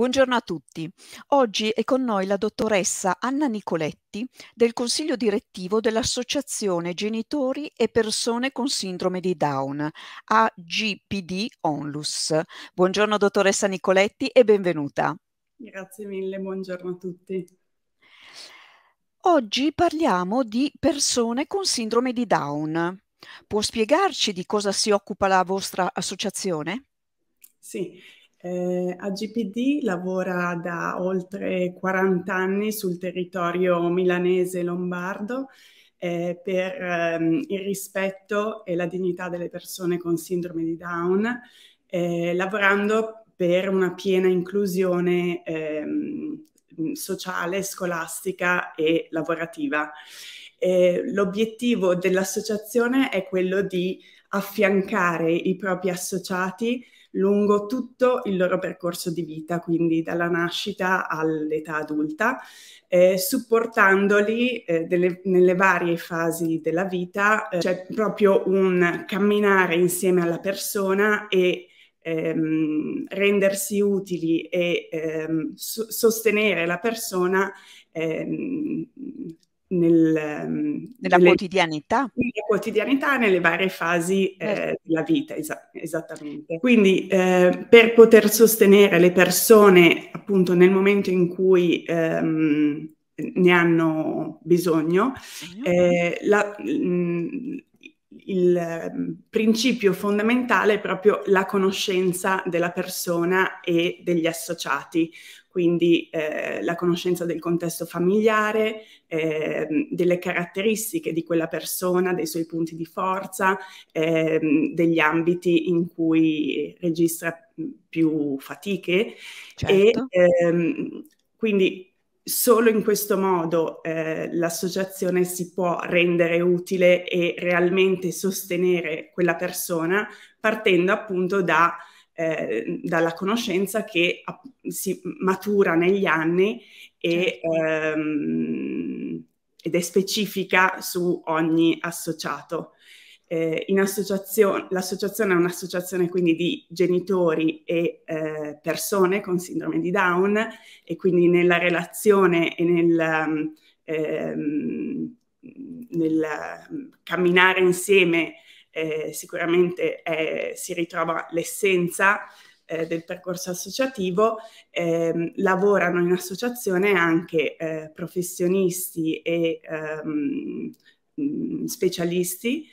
Buongiorno a tutti. Oggi è con noi la dottoressa Anna Nicoletti del Consiglio direttivo dell'Associazione Genitori e Persone con Sindrome di Down, AGPD Onlus. Buongiorno dottoressa Nicoletti e benvenuta. Grazie mille, buongiorno a tutti. Oggi parliamo di persone con sindrome di Down. Può spiegarci di cosa si occupa la vostra associazione? Sì, eh, AGPD lavora da oltre 40 anni sul territorio milanese lombardo eh, per ehm, il rispetto e la dignità delle persone con sindrome di Down, eh, lavorando per una piena inclusione ehm, sociale, scolastica e lavorativa. Eh, l'obiettivo dell'associazione è quello di affiancare i propri associati lungo tutto il loro percorso di vita, quindi dalla nascita all'età adulta, eh, supportandoli eh, delle, nelle varie fasi della vita. Eh, C'è proprio un camminare insieme alla persona e ehm, rendersi utili e ehm, so sostenere la persona ehm, nel, nella nelle, quotidianità. Nella quotidianità, nelle varie fasi eh, certo. della vita, es- esattamente. Quindi eh, per poter sostenere le persone appunto nel momento in cui ehm, ne hanno bisogno, eh, la, mh, il mm, principio fondamentale è proprio la conoscenza della persona e degli associati, quindi eh, la conoscenza del contesto familiare, eh, delle caratteristiche di quella persona, dei suoi punti di forza, eh, degli ambiti in cui registra mm, più fatiche certo. e ehm, quindi solo in questo modo eh, l'associazione si può rendere utile e realmente sostenere quella persona partendo appunto da eh, dalla conoscenza che si matura negli anni e, certo. ehm, ed è specifica su ogni associato. Eh, l'associazione è un'associazione quindi di genitori e eh, persone con sindrome di Down e quindi nella relazione e nel, ehm, ehm nel ehm, camminare insieme eh, sicuramente è, eh, si ritrova l'essenza eh, del percorso associativo, eh, lavorano in associazione anche eh, professionisti e ehm, specialisti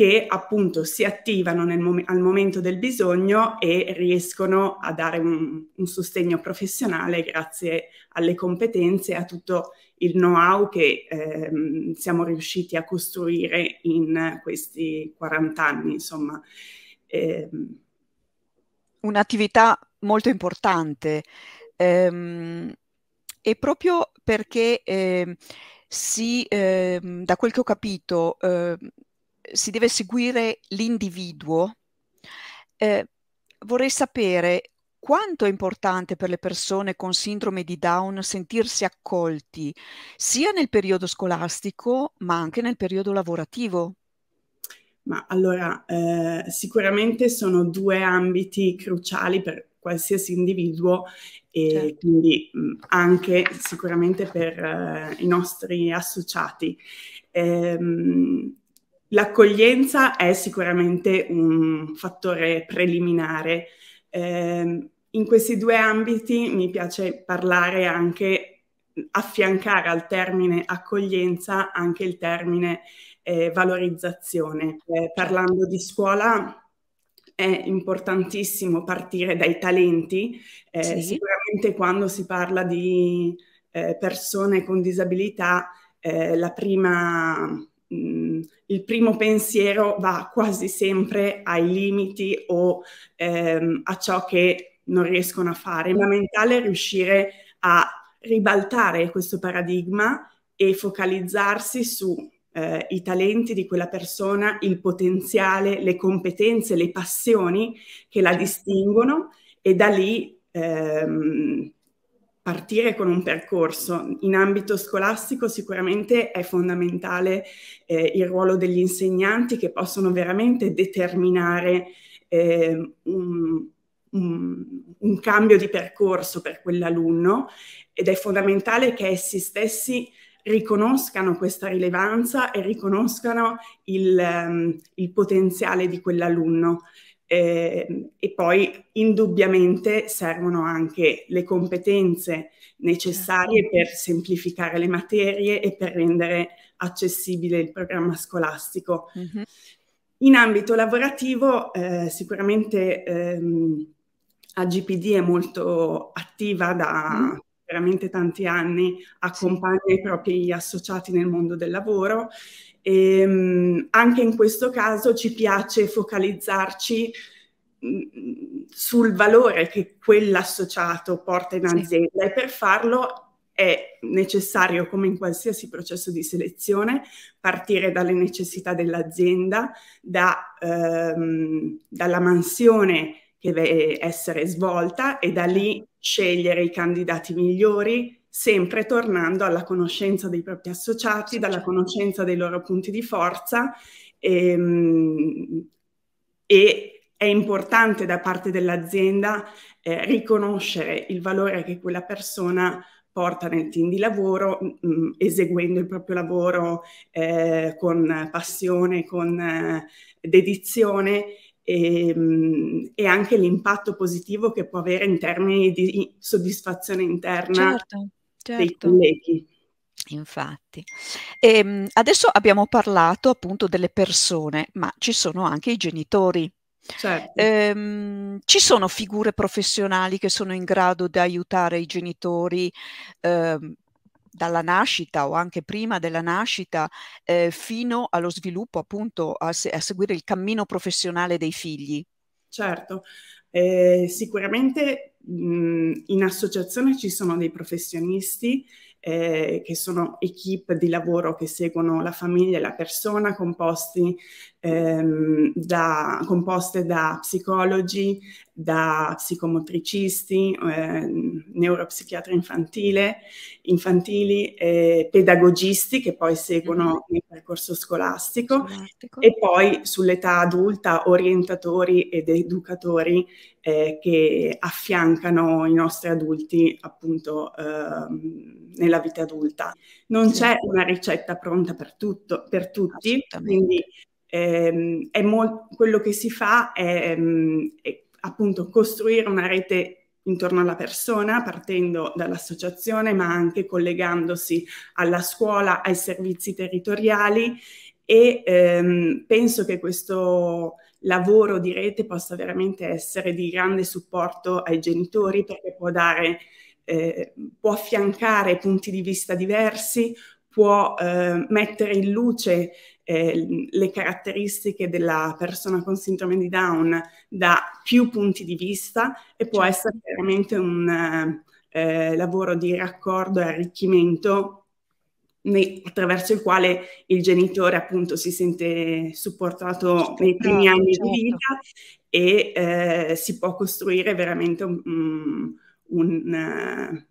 che appunto si attivano mom- al momento del bisogno e riescono a dare un, un sostegno professionale grazie alle competenze e a tutto il know-how che ehm, siamo riusciti a costruire in questi 40 anni, insomma. Eh, Un'attività molto importante ehm, e proprio perché... Eh, si, eh, da quel che ho capito, eh, si deve seguire l'individuo, eh, vorrei sapere quanto è importante per le persone con sindrome di Down sentirsi accolti sia nel periodo scolastico ma anche nel periodo lavorativo. Ma allora, eh, sicuramente sono due ambiti cruciali per qualsiasi individuo e certo. quindi mh, mm, anche sicuramente per eh, i nostri associati. Ehm, L'accoglienza è sicuramente un fattore preliminare. Eh, in questi due ambiti mi piace parlare anche, affiancare al termine accoglienza anche il termine eh, valorizzazione. Eh, parlando di scuola, è importantissimo partire dai talenti. Eh, sì. Sicuramente quando si parla di eh, persone con disabilità, eh, la prima il primo pensiero va quasi sempre ai limiti o ehm, a ciò che non riescono a fare. È fondamentale riuscire a ribaltare questo paradigma e focalizzarsi sui eh, talenti di quella persona, il potenziale, le competenze, le passioni che la distinguono e da lì ehm, partire con un percorso. In ambito scolastico sicuramente è fondamentale eh, il ruolo degli insegnanti che possono veramente determinare eh, un, un, un cambio di percorso per quell'alunno ed è fondamentale che essi stessi riconoscano questa rilevanza e riconoscano il, um, il potenziale di quell'alunno eh, e poi indubbiamente servono anche le competenze necessarie certo. per semplificare le materie e per rendere accessibile il programma scolastico. Mm-hmm. In ambito lavorativo eh, sicuramente ehm, AGPD è molto attiva da veramente tanti anni, accompagna i propri associati nel mondo del lavoro e, ehm, anche in questo caso ci piace focalizzarci mm, sul valore che quell'associato porta in azienda sì. e per farlo è necessario, come in qualsiasi processo di selezione, partire dalle necessità dell'azienda, da, ehm, dalla mansione che deve essere svolta e da lì scegliere i candidati migliori, sempre tornando alla conoscenza dei propri associati, dalla certo. conoscenza dei loro punti di forza e, ehm, e è importante da parte dell'azienda eh, riconoscere il valore che quella persona porta nel team di lavoro, mh, eseguendo il proprio lavoro eh, con passione, con eh, dedizione e, ehm, mh, e, anche l'impatto positivo che può avere in termini di soddisfazione interna certo dei certo. colleghi. Infatti. E, ehm, adesso abbiamo parlato appunto delle persone, ma ci sono anche i genitori. Certo. Ehm, ci sono figure professionali che sono in grado di aiutare i genitori ehm, dalla nascita o anche prima della nascita eh, fino allo sviluppo, appunto a, se- a, seguire il cammino professionale dei figli. Certo, eh, sicuramente mh, in associazione ci sono dei professionisti eh, che sono equip di lavoro che seguono la famiglia e la persona, composti ehm, da, composte da psicologi, da psicomotricisti, eh, neuropsichiatra infantile, infantili, eh, pedagogisti che poi seguono il mm-hmm. percorso scolastico Scolastico. e poi sull'età adulta orientatori ed educatori eh, che affiancano i nostri adulti appunto ehm, nella vita adulta. Non c'è una ricetta pronta per, tutto, per tutti, quindi ehm, è mol- quello che si fa è, ehm, è appunto costruire una rete intorno alla persona, partendo dall'associazione, ma anche collegandosi alla scuola, ai servizi territoriali e ehm, penso che questo lavoro di rete possa veramente essere di grande supporto ai genitori perché può dare, eh, può affiancare punti di vista diversi, può eh, mettere in luce le caratteristiche della persona con sindrome di Down da più punti di vista e può certo. essere veramente un eh, lavoro di raccordo e arricchimento nei, attraverso il quale il genitore appunto si sente supportato nei primi no, anni certo. di vita e eh, si può costruire veramente un, un,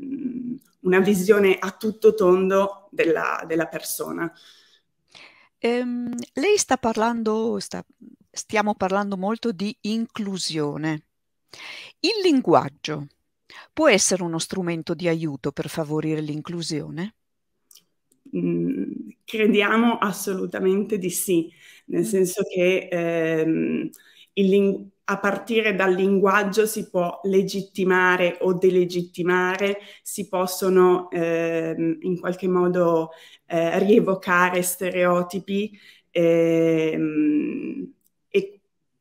mm, una visione a tutto tondo della, della persona. Ehm, lei sta parlando, sta, stiamo parlando molto di inclusione. Il linguaggio può essere uno strumento di aiuto per favorire l'inclusione? Mm, crediamo assolutamente di sì, nel mm. senso che ehm, il, a partire dal linguaggio si può legittimare o delegittimare, si possono eh, in qualche modo eh, rievocare stereotipi eh, e,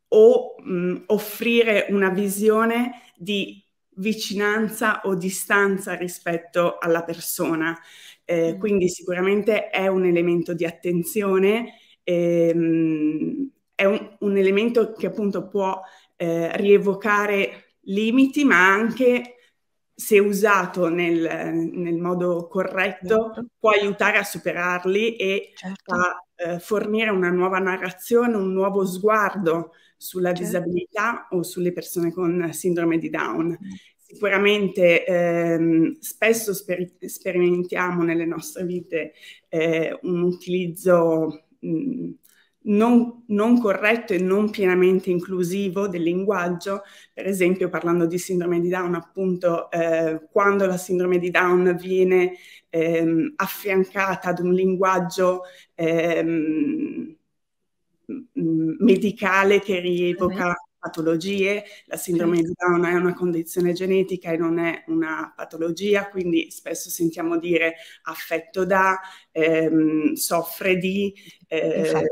o mh, offrire una visione di vicinanza o distanza rispetto alla persona. Eh, mm. quindi sicuramente è un elemento di attenzione ehm, è un, un elemento che appunto può eh, rievocare limiti, ma anche se usato nel, nel modo corretto certo. può aiutare a superarli e certo. a eh, fornire una nuova narrazione, un nuovo sguardo sulla certo. disabilità o sulle persone con sindrome di Down. Mm. Sicuramente ehm, spesso sper- sperimentiamo nelle nostre vite eh, un utilizzo mh, mm, non, non, corretto e non pienamente inclusivo del linguaggio, per esempio parlando di sindrome di Down, appunto eh, quando la sindrome di Down viene ehm, affiancata ad un linguaggio ehm, medicale che rievoca mhm. patologie, la sindrome certo. di Down è una condizione genetica e non è una patologia, quindi spesso sentiamo dire affetto da, ehm, soffre di, eh,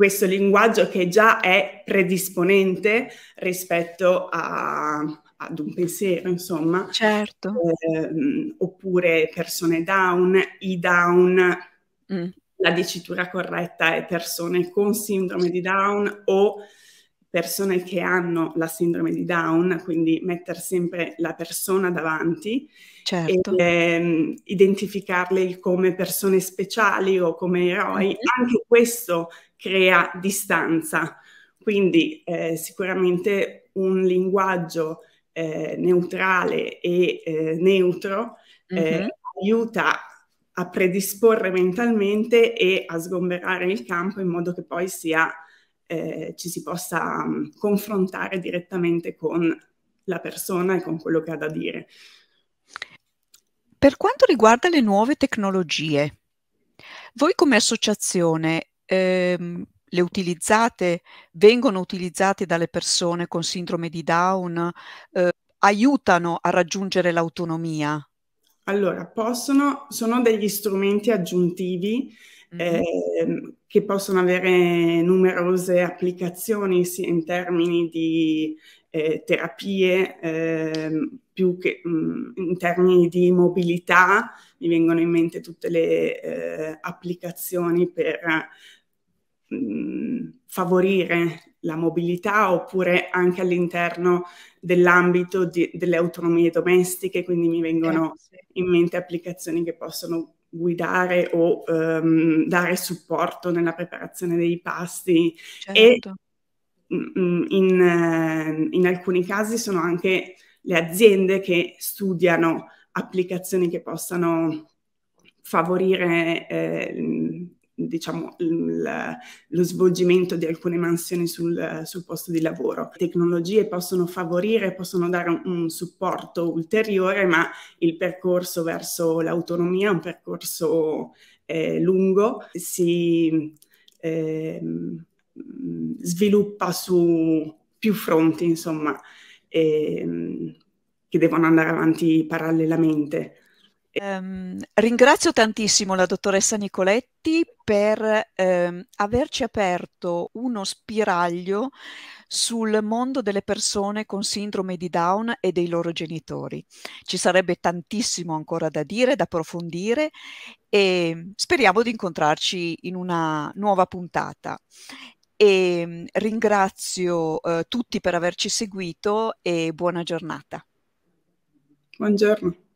questo linguaggio che già è predisponente rispetto a, ad un pensiero, insomma. Certo. Eh, oppure persone down, i down. Mm. La dicitura corretta è persone con sindrome di Down o persone che hanno la sindrome di Down, quindi mettere sempre la persona davanti certo. e ehm, identificarle come persone speciali o come eroi, mm-hmm. anche questo crea distanza. Quindi eh, sicuramente un linguaggio eh, neutrale e eh, neutro mm-hmm. aiuta a predisporre mentalmente e a sgomberare il campo in modo che poi sia eh, ci si possa um, confrontare direttamente con la persona e con quello che ha da dire. Per quanto riguarda le nuove tecnologie, voi come associazione ehm, le utilizzate, vengono utilizzate dalle persone con sindrome di Down, eh, aiutano a raggiungere l'autonomia? Allora, possono, sono degli strumenti aggiuntivi eh, che possono avere numerose applicazioni sia in termini di eh, terapie, eh, più che mh, in termini di mobilità, mi vengono in mente tutte le eh, applicazioni per mh, favorire la mobilità oppure anche all'interno dell'ambito delle autonomie domestiche, quindi mi vengono in mente applicazioni che possono guidare o um, dare supporto nella preparazione dei pasti certo. e mm, mm, in, ehm, in, alcuni casi sono anche le aziende che studiano applicazioni che possano favorire eh, diciamo, il, lo svolgimento di alcune mansioni sul, sul, posto di lavoro. Le tecnologie possono favorire, possono dare un, un supporto ulteriore, ma il percorso verso l'autonomia è un percorso eh, lungo, si eh, sviluppa su più fronti, insomma, eh, che devono andare avanti parallelamente. Um, ringrazio tantissimo la dottoressa Nicoletti per um, averci aperto uno spiraglio sul mondo delle persone con sindrome di Down e dei loro genitori. Ci sarebbe tantissimo ancora da dire, da approfondire e speriamo di incontrarci in una nuova puntata. E ehm, ringrazio uh, tutti per averci seguito e buona giornata. Buongiorno.